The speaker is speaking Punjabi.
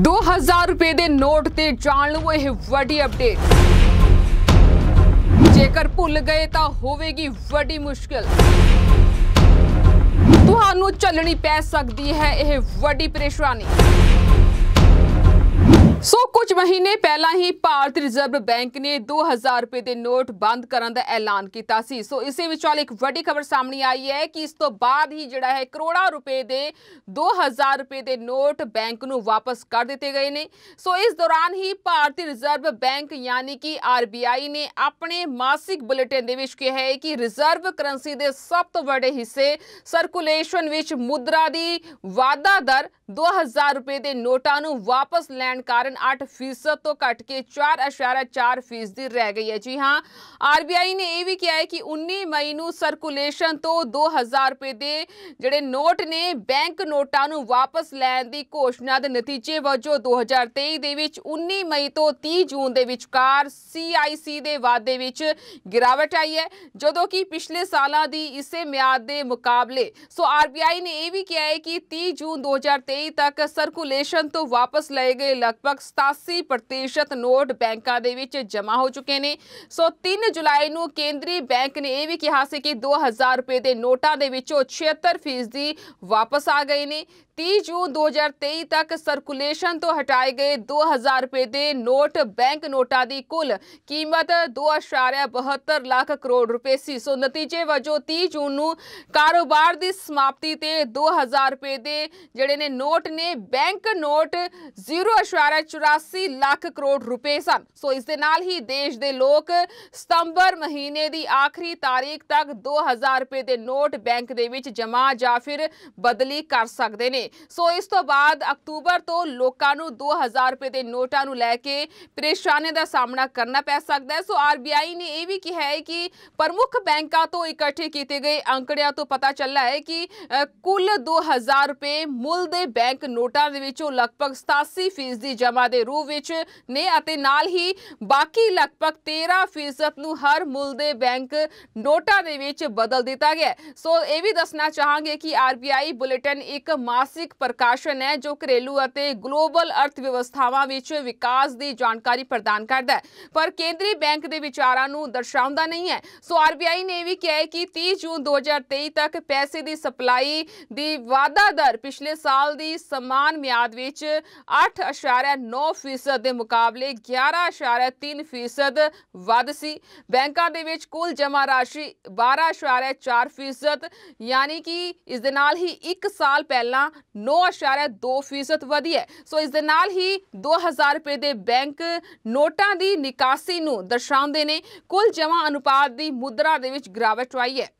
2000 ਰੁਪਏ ਦੇ ਨੋਟ ਤੇ ਜਾਣ ਲਵੋ ਇਹ ਵੱਡੀ ਅਪਡੇਟ ਜੇਕਰ ਭੁੱਲ ਗਏ ਤਾਂ ਹੋਵੇਗੀ ਵੱਡੀ ਮੁਸ਼ਕਲ ਤੁਹਾਨੂੰ ਚੱਲਣੀ ਪੈ ਸਕਦੀ ਹੈ ਇਹ ਵੱਡੀ ਪਰੇਸ਼ਾਨੀ ਸੋ ਕੁਝ ਮਹੀਨੇ ਪਹਿਲਾਂ ਹੀ ਭਾਰਤ ਰਿਜ਼ਰਵ ਬੈਂਕ ਨੇ 2000 ਰੁਪਏ ਦੇ ਨੋਟ ਬੰਦ ਕਰਨ ਦਾ ਐਲਾਨ ਕੀਤਾ ਸੀ ਸੋ ਇਸੇ ਵਿਚਾਲ ਇੱਕ ਵੱਡੀ ਖਬਰ ਸਾਹਮਣੇ ਆਈ ਹੈ ਕਿ ਇਸ ਤੋਂ ਬਾਅਦ ਹੀ ਜਿਹੜਾ ਹੈ ਕਰੋੜਾਂ ਰੁਪਏ ਦੇ 2000 ਰੁਪਏ ਦੇ ਨੋਟ ਬੈਂਕ ਨੂੰ ਵਾਪਸ ਕਰ ਦਿੱਤੇ ਗਏ ਨੇ ਸੋ ਇਸ ਦੌਰਾਨ ਹੀ ਭਾਰਤੀ ਰਿਜ਼ਰਵ ਬੈਂਕ ਯਾਨੀ ਕਿ ਆਰਬੀਆਈ ਨੇ ਆਪਣੇ ਮਾਸਿਕ ਬੁਲੇਟਿਨ ਦੇ ਵਿੱਚ ਕਿਹਾ ਹੈ ਕਿ ਰਿਜ਼ਰਵ ਕਰੰਸੀ ਦੇ ਸਭ ਤੋਂ ਵੱਡੇ ਹਿੱਸੇ ਸਰਕੂਲੇਸ਼ਨ ਵਿੱਚ ਮੁਦਰਾ ਦੀ ਵਾਧਾ ਦਰ 2000 ਰੁਪਏ ਦੇ ਨੋਟਾਂ ਨੂੰ ਵਾਪਸ ਲੈਣ ਕਾਰਨ 4.8 ਤੋਂ ਘਟ ਕੇ 4.4 ਫੀਸਦੀ ਰਹਿ ਗਈ ਹੈ ਜੀ ਹਾਂ ਆਰਬੀਆਈ ਨੇ ਇਹ ਵੀ ਕਿਹਾ ਹੈ ਕਿ 19 ਮਈ ਨੂੰ ਸਰਕੂਲੇਸ਼ਨ ਤੋਂ 2000 ਰੁਪਏ ਦੇ ਜਿਹੜੇ ਨੋਟ ਨੇ ਬੈਂਕ ਨੋਟਾਂ ਨੂੰ ਵਾਪਸ ਲੈਣ ਦੀ ਘੋਸ਼ਣਾ ਦੇ ਨਤੀਜੇ ਵਜੋਂ 2023 ਦੇ ਵਿੱਚ 19 ਮਈ ਤੋਂ 30 ਜੂਨ ਦੇ ਵਿਚਕਾਰ CIC ਦੇ ਵਾਅਦੇ ਵਿੱਚ ਗਿਰਾਵਟ ਆਈ ਹੈ ਜਦੋਂ ਕਿ ਪਿਛਲੇ ਸਾਲਾਂ ਦੀ ਇਸੇ ਮਿਆਦ ਦੇ ਮੁਕਾਬਲੇ ਸੋ ਆਰਬੀਆਈ ਨੇ ਇਹ ਵੀ ਕਿਹਾ ਹੈ ਕਿ 30 ਜੂਨ 2023 ਤੱਕ ਸਰਕੂਲੇਸ਼ਨ ਤੋਂ ਵਾਪਸ ਲਏ ਗਏ ਲਗਭਗ 87% ਨੋਟ ਬੈਂਕਾਂ ਦੇ ਵਿੱਚ ਜਮ੍ਹਾਂ ਹੋ ਚੁੱਕੇ ਨੇ ਸੋ 3 ਜੁਲਾਈ ਨੂੰ ਕੇਂਦਰੀ ਬੈਂਕ ਨੇ ਇਹ ਵੀ ਕਿਹਾ ਸੀ ਕਿ 2000 ਰੁਪਏ ਦੇ ਨੋਟਾਂ ਦੇ ਵਿੱਚੋਂ 76% ਵਾਪਸ ਆ ਗਏ ਨੇ 30 ਜੂਨ 2023 ਤੱਕ ਸਰਕੂਲੇਸ਼ਨ ਤੋਂ ਹਟਾਏ ਗਏ 2000 ਰੁਪਏ ਦੇ ਨੋਟ ਬੈਂਕ ਨੋਟਾਂ ਦੀ ਕੁੱਲ ਕੀਮਤ 2.72 ਲੱਖ ਕਰੋੜ ਰੁਪਏ ਸੀ ਸੋ ਨਤੀਜੇ ਵਜੋਂ 30 ਜੂਨ ਨੂੰ ਕਾਰੋਬਾਰ ਦੀ ਸਮਾਪਤੀ ਤੇ 2000 ਰੁਪਏ ਦੇ ਜਿਹੜੇ ਨੇ ਨੋਟ ਨੇ ਬੈਂਕ ਨੋਟ 84 ਲੱਖ ਕਰੋੜ ਰੁਪਏ ਸਨ ਸੋ ਇਸ ਦੇ ਨਾਲ ਹੀ ਦੇਸ਼ ਦੇ ਲੋਕ ਸਤੰਬਰ ਮਹੀਨੇ ਦੀ ਆਖਰੀ ਤਾਰੀਖ ਤੱਕ 2000 ਰੁਪਏ ਦੇ ਨੋਟ ਬੈਂਕ ਦੇ ਵਿੱਚ ਜਮ੍ਹਾਂ ਜਾਂ ਫਿਰ ਬਦਲੀ ਕਰ ਸਕਦੇ ਨੇ ਸੋ ਇਸ ਤੋਂ ਬਾਅਦ ਅਕਤੂਬਰ ਤੋਂ ਲੋਕਾਂ ਨੂੰ 2000 ਰੁਪਏ ਦੇ ਨੋਟਾਂ ਨੂੰ ਲੈ ਕੇ ਪਰੇਸ਼ਾਨੀ ਦਾ ਸਾਹਮਣਾ ਕਰਨਾ ਪੈ ਸਕਦਾ ਹੈ ਸੋ ਆਰਬੀਆਈ ਨੇ ਇਹ ਵੀ ਕਿਹਾ ਹੈ ਕਿ ਪ੍ਰਮੁੱਖ ਬੈਂਕਾਂ ਤੋਂ ਇਕੱਠੇ ਕੀਤੇ ਗਏ ਅੰਕੜਿਆਂ ਤੋਂ ਪਤਾ ਚੱਲਾ ਹੈ ਕਿ ਕੁੱਲ 2000 ਰੁਪਏ ਮੁੱਲ ਦੇ ਬੈਂਕ ਨੋਟਾਂ ਦੇ ਵਿੱਚੋਂ ਲਗਭਗ 87% ਜਮ੍ਹਾਂ ਸੇਵਾ ਦੇ ਰੂਪ ਵਿੱਚ ਨੇ ਅਤੇ ਨਾਲ ਹੀ ਬਾਕੀ ਲਗਭਗ 13% ਨੂੰ ਹਰ ਮੁੱਲ ਦੇ ਬੈਂਕ ਨੋਟਾਂ ਦੇ ਵਿੱਚ ਬਦਲ ਦਿੱਤਾ ਗਿਆ ਸੋ ਇਹ ਵੀ ਦੱਸਣਾ ਚਾਹਾਂਗੇ ਕਿ ਆਰਬੀਆਈ ਬੁਲੇਟਿਨ ਇੱਕ ਮਾਸਿਕ ਪ੍ਰਕਾਸ਼ਨ ਹੈ ਜੋ ਘਰੇਲੂ ਅਤੇ ਗਲੋਬਲ ਅਰਥ ਵਿਵਸਥਾਵਾਂ ਵਿੱਚ ਵਿਕਾਸ ਦੀ ਜਾਣਕਾਰੀ ਪ੍ਰਦਾਨ ਕਰਦਾ ਹੈ ਪਰ ਕੇਂਦਰੀ ਬੈਂਕ ਦੇ ਵਿਚਾਰਾਂ ਨੂੰ ਦਰਸਾਉਂਦਾ ਨਹੀਂ ਹੈ ਸੋ ਆਰਬੀਆਈ ਨੇ ਵੀ ਕਿਹਾ ਹੈ ਕਿ 30 ਜੂਨ 2023 ਤੱਕ ਪੈਸੇ ਦੀ ਸਪਲਾਈ ਦੀ ਵਾਧਾ ਦਰ ਪਿਛਲੇ ਸਾਲ ਦੀ ਸਮਾਨ ਮਿਆਦ ਵਿੱਚ 9 ਫੀਸਦ ਦੇ ਮੁਕਾਬਲੇ 11.3 ਫੀਸਦ ਵੱਧ ਸੀ ਬੈਂਕਾਂ ਦੇ ਵਿੱਚ ਕੁੱਲ ਜਮ੍ਹਾਂ ਰਾਸ਼ੀ 12.4 ਫੀਸਦ ਯਾਨੀ ਕਿ ਇਸ ਦੇ ਨਾਲ ਹੀ 1 ਸਾਲ ਪਹਿਲਾਂ 9.2 ਫੀਸਦ ਵਧੀ ਹੈ ਸੋ ਇਸ ਦੇ ਨਾਲ ਹੀ 2000 ਰੁਪਏ ਦੇ ਬੈਂਕ ਨੋਟਾਂ ਦੀ ਨਿਕਾਸੀ ਨੂੰ ਦਰਸਾਉਂਦੇ ਨੇ ਕੁੱਲ ਜਮ੍ਹਾਂ ਅਨੁਪਾਤ ਦੀ ਮੁਦਰਾ ਦੇ ਵਿੱਚ ਗਿਰਾਵਟ ਆਈ ਹੈ